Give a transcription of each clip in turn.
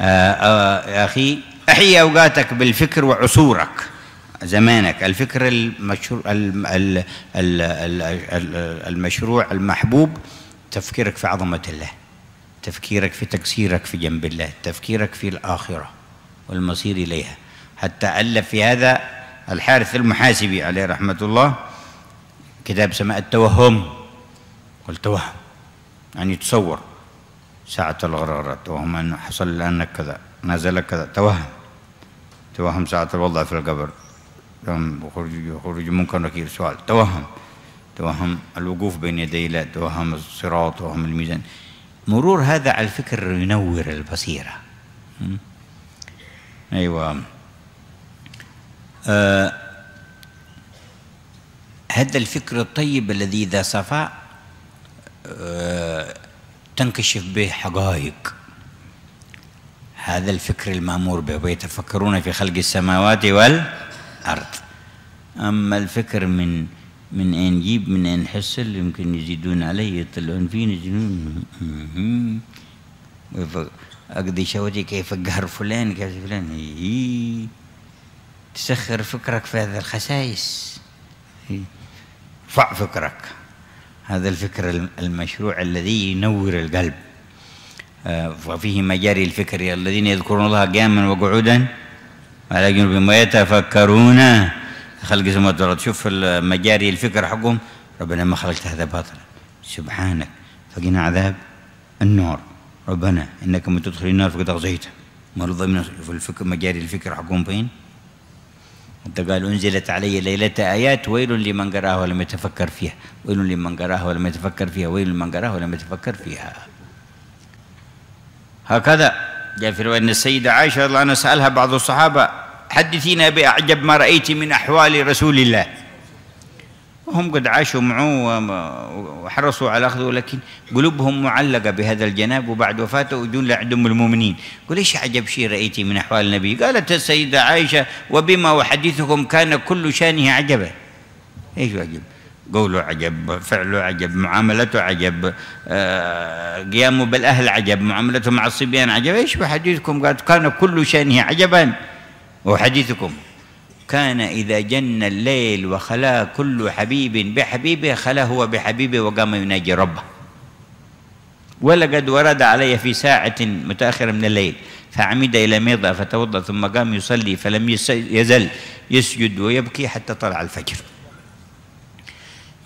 آه، آه، يا أخي أحيي أوقاتك بالفكر وعصورك زمانك الفكر المشروع المشروع المحبوب تفكيرك في عظمة الله تفكيرك في تكسيرك في جنب الله تفكيرك في الآخرة والمصير إليها حتى ألف في هذا الحارث المحاسبي عليه رحمة الله كتاب سماء التوهم والتوهم يعني تصور ساعة الغرارة توهم أنه حصل لأنك كذا نزل كذا توهم توهم ساعة الوضع في القبر خروج ممكن نكير سؤال توهم توهم الوقوف بين يدي الله توهم الصراط توهم الميزان مرور هذا على الفكر ينور البصيرة أيوة آه هذا الفكر الطيب الذي إذا صفى آه تنكشف به حقائق هذا الفكر المامور به ويتفكرون في خلق السماوات والأرض أما الفكر من من أين جيب من أين حصل يمكن يزيدون علي يطلعون فيني يزيدون أقضي شهوتي كيف قهر فلان كيف فلان هي. تسخر فكرك في هذا الخسائس ارفع فكرك هذا الفكر المشروع الذي ينور القلب آه، وفيه مجاري الفكر الذين يذكرون الله قياما وقعودا على جنوبهم ويتفكرون خلق سماء والارض شوف مجاري الفكر حقهم ربنا ما خلقت هذا باطلا سبحانك فقنا عذاب النار ربنا انك من تدخل النار فقد اغزيته مرضى من الفكر مجاري الفكر حقهم فين؟ انت قال أنزلت علي ليلة آيات ويل لمن قراها ولم يتفكر فيها ويل لمن قراها ولم يتفكر فيها ويل لمن قراها ولم يتفكر فيها هكذا جاء في رواية أن السيدة عائشة رضي الله عنها سألها بعض الصحابة حدثينا بأعجب ما رأيت من أحوال رسول الله وهم قد عاشوا معه وحرصوا على اخذه لكن قلوبهم معلقه بهذا الجناب وبعد وفاته يدون لعند ام المؤمنين قل ايش عجب شيء رايتي من احوال النبي قالت السيده عائشه وبما وحديثكم كان كل شانه عجبا ايش عجب قوله عجب فعله عجب معاملته عجب آه، قيامه بالاهل عجب معاملته مع الصبيان عجب ايش بحديثكم قالت كان كل شانه عجبا وحديثكم كان إذا جن الليل وخلا كل حبيب بحبيبه خلا هو بحبيبه وقام يناجي ربه ولقد ورد علي في ساعة متأخرة من الليل فعمد إلى ميضة فتوضأ ثم قام يصلي فلم يزل يسجد ويبكي حتى طلع الفجر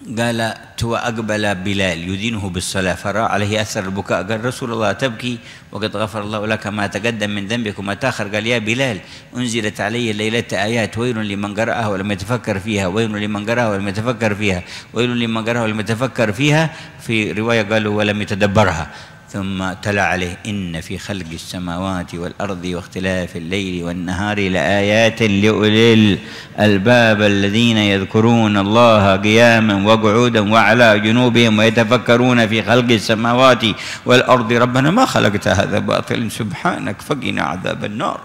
قال أقبل بلال يدينه بالصلاة فرأى عليه أثر البكاء قال رسول الله تبكي وقد غفر الله لك ما تقدم من ذنبك وما تأخر قال يا بلال أنزلت علي الليلة آيات ويل لمن قرأها ولم يتفكر فيها ويل لمن قرأها ولم يتفكر فيها ويل لمن قرأها ولم يتفكر فيها في رواية قالوا ولم يتدبرها ثم تلا عليه إن في خلق السماوات والأرض واختلاف الليل والنهار لآيات لأولي الألباب الذين يذكرون الله قياما وقعودا وعلى جنوبهم ويتفكرون في خلق السماوات والأرض ربنا ما خلقت هذا باطلا سبحانك فقنا عذاب النار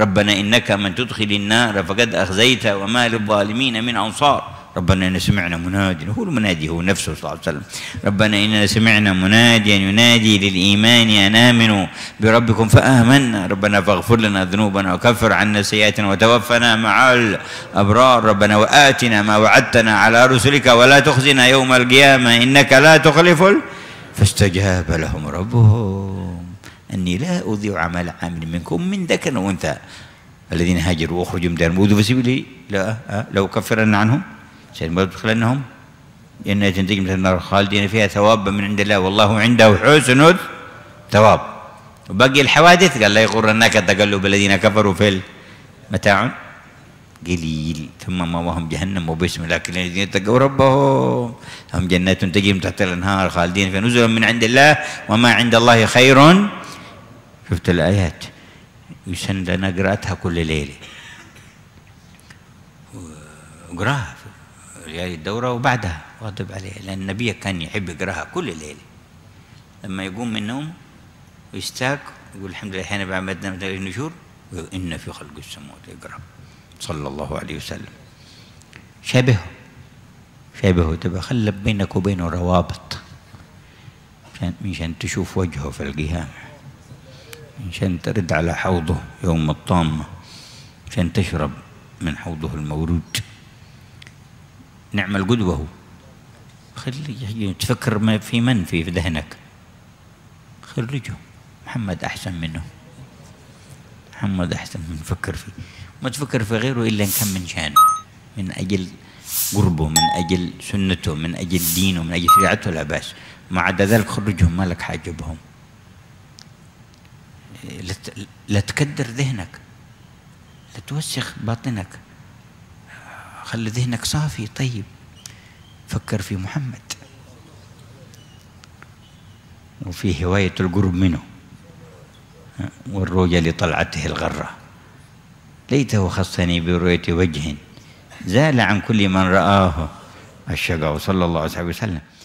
ربنا إنك من تدخل النار فقد أخزيت وما للظالمين من أنصار ربنا إن سمعنا منادي هو المنادي هو نفسه صلى الله عليه وسلم ربنا إن سمعنا مناديا ينادي للإيمان أن آمنوا بربكم فآمنا ربنا فاغفر لنا ذنوبنا وكفر عنا سيئاتنا وتوفنا مع الأبرار ربنا وآتنا ما وعدتنا على رسلك ولا تخزنا يوم القيامة إنك لا تخلف فاستجاب لهم ربهم أني لا أضيع عمل عامل منكم من ذكر وأنثى الذين هاجروا وأخرجوا من دارهم في سبيلي لا أه، لو كفرنا عنهم المراد أدخلنهم جنات تجري مثل النار خالدين فيها ثواب من عند الله والله عنده حسن ثواب وبقي الحوادث قال لا يغرنك تقلب الذين كفروا في متاع قليل ثم وهم جهنم وبئس لكن الذين اتقوا ربهم هم جنات تجري من تحت الانهار خالدين فيها نزل من عند الله وما عند الله خير شفت الايات يسن لنا قراءتها كل ليله اقراها ليالي الدورة وبعدها واضب عليها لأن النبي كان يحب يقراها كل ليلة لما يقوم من النوم ويستاك يقول الحمد لله حين بعد ما النشور وإن في خلق السماوات يقرأ صلى الله عليه وسلم شابهه شابهه تبقى خلى بينك وبينه روابط مشان مشان تشوف وجهه في القيامة مشان ترد على حوضه يوم الطامة مشان تشرب من حوضه المورود نعمل قدوه خلي تفكر ما في من في ذهنك خرجه محمد أحسن منه محمد أحسن من فكر فيه ما تفكر في غيره إلا إن كان من شانه من أجل قربه من أجل سنته من أجل دينه من أجل شريعته لا بأس ما عدا ذلك خرجهم ما لك حاجة بهم لا تكدر ذهنك لا توسخ باطنك خلي ذهنك صافي طيب فكر في محمد وفي هواية القرب منه والرؤية لطلعته الغرة ليته خصني برؤية وجه زال عن كل من رآه الشقاء صلى الله عليه وسلم